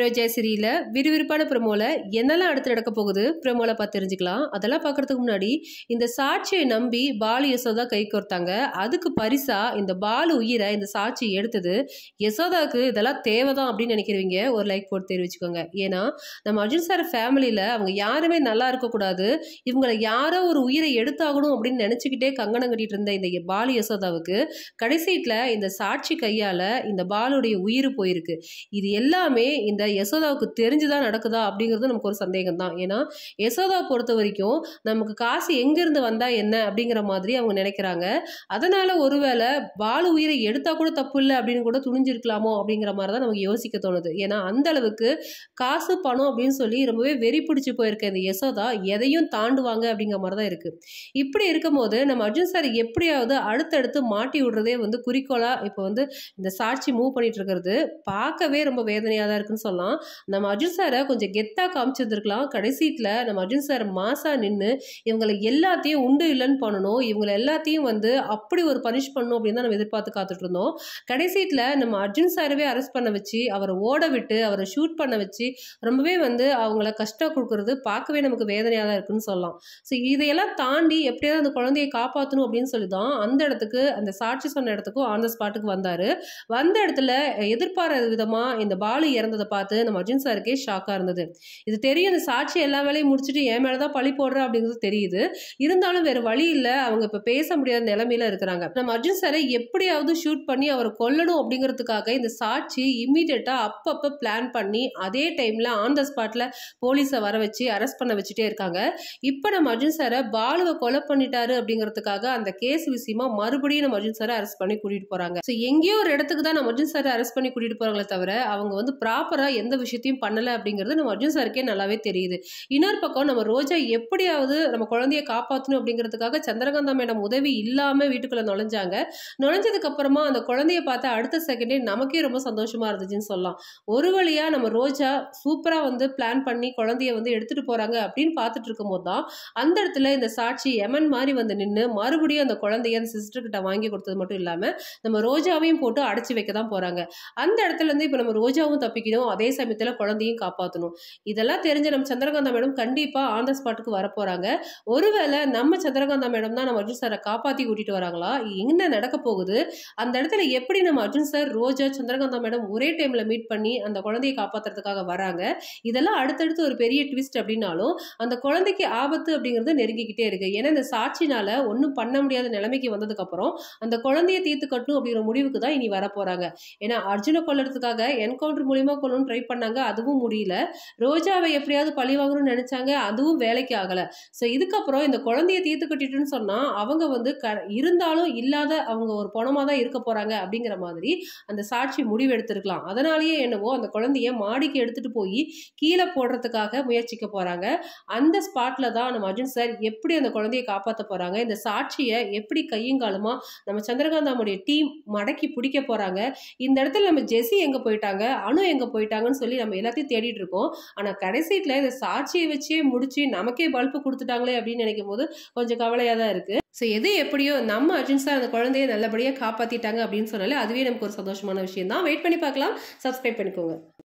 ரோஜாசிரியில் விறுவிறுப்பான ப்ரமோவில் என்னெல்லாம் அடுத்து நடக்க போகுது ப்ரமோவில் பார்த்து தெரிஞ்சுக்கலாம் அதெல்லாம் பார்க்குறதுக்கு முன்னாடி இந்த சாட்சியை நம்பி பாலு யசோதா கை கோர்த்தாங்க அதுக்கு பரிசாக இந்த பாலு உயிரை இந்த சாட்சி எடுத்தது யசோதாவுக்கு இதெல்லாம் தேவை தான் அப்படின்னு நினைக்கிறவங்க ஒரு லைக் போட்டு தெரிவிச்சுக்கோங்க ஏன்னா நம்ம அர்ஜுன் சார் ஃபேமிலியில் அவங்க யாருமே நல்லா இருக்கக்கூடாது இவங்களை யாரோ ஒரு உயிரை எடுத்தாகணும் அப்படின்னு நினச்சிக்கிட்டே கங்கணம் கட்டிகிட்டு இருந்த இந்த பாலு யசோதாவுக்கு கடைசீட்டில் இந்த சாட்சி கையால் இந்த பாலுடைய உயிர் போயிருக்கு இது எல்லாமே இந்த இதை யசோதாவுக்கு தெரிஞ்சுதான் நடக்குதா அப்படிங்கிறது நமக்கு ஒரு சந்தேகம் தான் ஏன்னா யசோதா பொறுத்த வரைக்கும் நமக்கு காசு எங்கேருந்து வந்தால் என்ன அப்படிங்கிற மாதிரி அவங்க நினைக்கிறாங்க அதனால் ஒருவேளை பாலு உயிரை எடுத்தால் கூட தப்பு இல்லை அப்படின்னு கூட துணிஞ்சிருக்கலாமோ அப்படிங்கிற மாதிரி தான் நமக்கு யோசிக்க தோணுது ஏன்னா அந்த அளவுக்கு காசு பணம் அப்படின்னு சொல்லி ரொம்பவே வெறி பிடிச்சி போயிருக்க இந்த யசோதா எதையும் தாண்டுவாங்க அப்படிங்கிற மாதிரி தான் இருக்குது இப்படி இருக்கும்போது நம்ம அர்ஜுன் சார் எப்படியாவது அடுத்தடுத்து மாட்டி விடுறதே வந்து குறிக்கோளாக இப்போ வந்து இந்த சாட்சி மூவ் பண்ணிட்டு இருக்கிறது பார்க்கவே ரொம்ப வேதனையாக தான் இருக்குன்னு சொல்லலாம் சொல்லலாம் நம்ம அர்ஜுன் சாரை கொஞ்சம் கெத்தாக காமிச்சிருந்துருக்கலாம் கடைசீட்டில் நம்ம அர்ஜுன் சார் மாசாக நின்று இவங்களை எல்லாத்தையும் உண்டு இல்லைன்னு பண்ணணும் இவங்களை எல்லாத்தையும் வந்து அப்படி ஒரு பனிஷ் பண்ணணும் அப்படின்னு தான் நம்ம எதிர்பார்த்து காத்துட்டு இருந்தோம் கடைசீட்டில் நம்ம அர்ஜுன் சாரவே அரெஸ்ட் பண்ண வச்சு அவரை ஓட விட்டு அவரை ஷூட் பண்ண வச்சு ரொம்பவே வந்து அவங்கள கஷ்டம் கொடுக்கறது பார்க்கவே நமக்கு வேதனையாக தான் இருக்குன்னு சொல்லலாம் ஸோ இதையெல்லாம் தாண்டி எப்படியாவது அந்த குழந்தையை காப்பாற்றணும் அப்படின்னு சொல்லி தான் அந்த இடத்துக்கு அந்த சாட்சி சொன்ன இடத்துக்கும் ஆன் த ஸ்பாட்டுக்கு வந்தார் வந்த இடத்துல எதிர்பாராத விதமாக இந்த பாலு இறந்ததை பார்த்து பார்த்து நம்ம அர்ஜுன் சாருக்கே ஷாக்காக இருந்தது இது தெரியும் அந்த சாட்சி எல்லா வேலையும் முடிச்சுட்டு என் மேலே தான் பழி போடுற அப்படிங்கிறது தெரியுது இருந்தாலும் வேறு வழி இல்லை அவங்க இப்போ பேச முடியாத நிலமையில இருக்கிறாங்க நம்ம அர்ஜுன் சாரை எப்படியாவது ஷூட் பண்ணி அவரை கொல்லணும் அப்படிங்கிறதுக்காக இந்த சாட்சி இம்மீடியட்டாக அப்பப்போ பிளான் பண்ணி அதே டைமில் ஆன் த ஸ்பாட்டில் போலீஸை வர வச்சு அரெஸ்ட் பண்ண வச்சுட்டே இருக்காங்க இப்போ நம்ம அர்ஜுன் சாரை பாலுவை கொலை பண்ணிட்டாரு அப்படிங்கிறதுக்காக அந்த கேஸ் விஷயமா மறுபடியும் நம்ம அர்ஜுன் சாரை அரெஸ்ட் பண்ணி கூட்டிகிட்டு போகிறாங்க ஸோ எங்கேயோ ஒரு இடத்துக்கு தான் நம்ம அர்ஜுன் சாரை அரெஸ்ட் பண்ணி கூட்டிகிட்டு போகிறாங்களே தவிர அவங்க வந்து ப்ராப்பராக எந்த விஷயத்தையும் பண்ணலை அப்படிங்கிறது நம்ம அர்ஜுன் சாருக்கே நல்லாவே தெரியுது இன்னொரு பக்கம் நம்ம ரோஜா எப்படியாவது நம்ம குழந்தைய காப்பாற்றணும் அப்படிங்கிறதுக்காக சந்திரகாந்தா மேடம் உதவி இல்லாமல் வீட்டுக்குள்ளே நுழைஞ்சாங்க நுழைஞ்சதுக்கு அப்புறமா அந்த குழந்தைய பார்த்தா அடுத்த செகண்டே நமக்கே ரொம்ப சந்தோஷமாக இருந்துச்சுன்னு சொல்லலாம் ஒரு வழியாக நம்ம ரோஜா சூப்பராக வந்து பிளான் பண்ணி குழந்தைய வந்து எடுத்துகிட்டு போகிறாங்க அப்படின்னு பார்த்துட்டு இருக்கும்போது தான் அந்த இடத்துல இந்த சாட்சி எமன் மாதிரி வந்து நின்று மறுபடியும் அந்த குழந்தைய அந்த சிஸ்டர்கிட்ட வாங்கி கொடுத்தது மட்டும் இல்லாமல் நம்ம ரோஜாவையும் போட்டு அடைச்சி வைக்க தான் போகிறாங்க அந்த இடத்துல இருந்து இப்போ நம்ம ரோஜாவும் தப்பிக்கணும் அதே அதே சமயத்தில் குழந்தையும் காப்பாற்றணும் இதெல்லாம் தெரிஞ்ச நம்ம சந்திரகாந்தா மேடம் கண்டிப்பாக ஆன் த ஸ்பாட்டுக்கு வரப்போகிறாங்க ஒருவேளை நம்ம சந்திரகாந்தா மேடம் தான் நம்ம அர்ஜுன் சாரை காப்பாற்றி கூட்டிகிட்டு வராங்களா என்ன நடக்க போகுது அந்த இடத்துல எப்படி நம்ம அர்ஜுன் சார் ரோஜா சந்திரகாந்தா மேடம் ஒரே டைமில் மீட் பண்ணி அந்த குழந்தையை காப்பாற்றுறதுக்காக வராங்க இதெல்லாம் அடுத்தடுத்து ஒரு பெரிய ட்விஸ்ட் அப்படின்னாலும் அந்த குழந்தைக்கு ஆபத்து அப்படிங்கிறது நெருங்கிக்கிட்டே இருக்குது ஏன்னா இந்த சாட்சினால் ஒன்றும் பண்ண முடியாத நிலைமைக்கு வந்ததுக்கப்புறம் அந்த குழந்தையை தீர்த்து கட்டணும் அப்படிங்கிற முடிவுக்கு தான் இனி வரப்போகிறாங்க ஏன்னா அர்ஜுனை கொள்ளறதுக்காக என்கவுண்டர் மூலியமாக கொள்ளணும் வாங்கணும்னு ட்ரை பண்ணாங்க அதுவும் முடியல ரோஜாவை எப்படியாவது பழி வாங்கணும்னு நினச்சாங்க அதுவும் வேலைக்கு ஆகலை ஸோ இதுக்கப்புறம் இந்த குழந்தைய தீர்த்து கட்டிட்டுன்னு சொன்னால் அவங்க வந்து க இருந்தாலும் இல்லாத அவங்க ஒரு பணமாக தான் இருக்க போகிறாங்க அப்படிங்கிற மாதிரி அந்த சாட்சி முடிவெடுத்திருக்கலாம் அதனாலேயே என்னவோ அந்த குழந்தைய மாடிக்கு எடுத்துகிட்டு போய் கீழே போடுறதுக்காக முயற்சிக்க போகிறாங்க அந்த ஸ்பாட்டில் தான் நம்ம அர்ஜுன் சார் எப்படி அந்த குழந்தையை காப்பாற்ற போகிறாங்க இந்த சாட்சியை எப்படி கையங்காலமாக நம்ம சந்திரகாந்தாவுடைய டீம் மடக்கி பிடிக்க போகிறாங்க இந்த இடத்துல நம்ம ஜெஸ்ஸி எங்கே போயிட்டாங்க அணு எங்கே போயிட்டாங்க போயிட்டாங்கன்னு சொல்லி நம்ம எல்லாத்தையும் தேடிட்டு இருக்கோம் ஆனால் கடைசியில் இந்த சாட்சியை வச்சே முடிச்சு நமக்கே பல்பு கொடுத்துட்டாங்களே அப்படின்னு நினைக்கும் போது கொஞ்சம் கவலையாக தான் இருக்குது ஸோ எது எப்படியோ நம்ம அர்ஜுன் சார் அந்த குழந்தைய நல்லபடியாக காப்பாற்றிட்டாங்க அப்படின்னு சொன்னாலே அதுவே நமக்கு ஒரு சந்தோஷமான விஷயம் தான் வெயிட் பண்ணி பார்க்கலாம் சப்ஸ்கிரைப் பண்ணிக்கோங்க